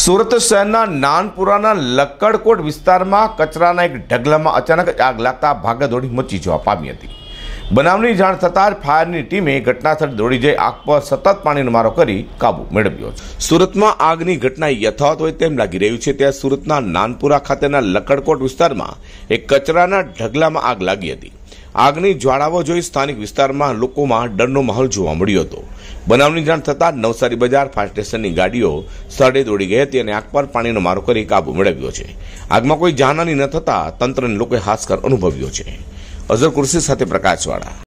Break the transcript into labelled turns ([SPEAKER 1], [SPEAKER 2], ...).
[SPEAKER 1] સુરત શહેરના નાનપુરાના લક્કડકોટ વિસ્તારમાં કચરાના એક ઢગલામાં અચાનક જ આગ લાગતા ભાગદોડી મચી જવા પામી હતી બનાવની જાણ થતા જ ફાયરની ટીમે ઘટનાસ્થળ દોડી જઈ આગ પર સતત પાણીનો મારો કરી કાબુ મેળવ્યો છે સુરતમાં આગની ઘટના યથાવત હોય તેમ લાગી રહ્યું છે ત્યાં સુરતના નાનપુરા ખાતેના લક્કડકોટ વિસ્તારમાં એક કચરાના ઢગલામાં આગ લાગી હતી આગની જ્વાળાઓ જોઈ સ્થાનિક વિસ્તારમાં લોકોમાં ડરનો માહોલ જોવા મળ્યો હતો બનાવની જાણ થતાં નવસારી બજાર ફાયર સ્ટેશનની ગાડીઓ સ્થળે દોડી ગઈ હતી અને આગ પર પાણીનો મારો કરી કાબુ મેળવ્યો છે આગમાં કોઈ જાનહાની ન થતાં તંત્રને લોકોએ હાસ્કર અનુભવ્યો છે અઝર કુર્સી સાથે પ્રકાશવાળા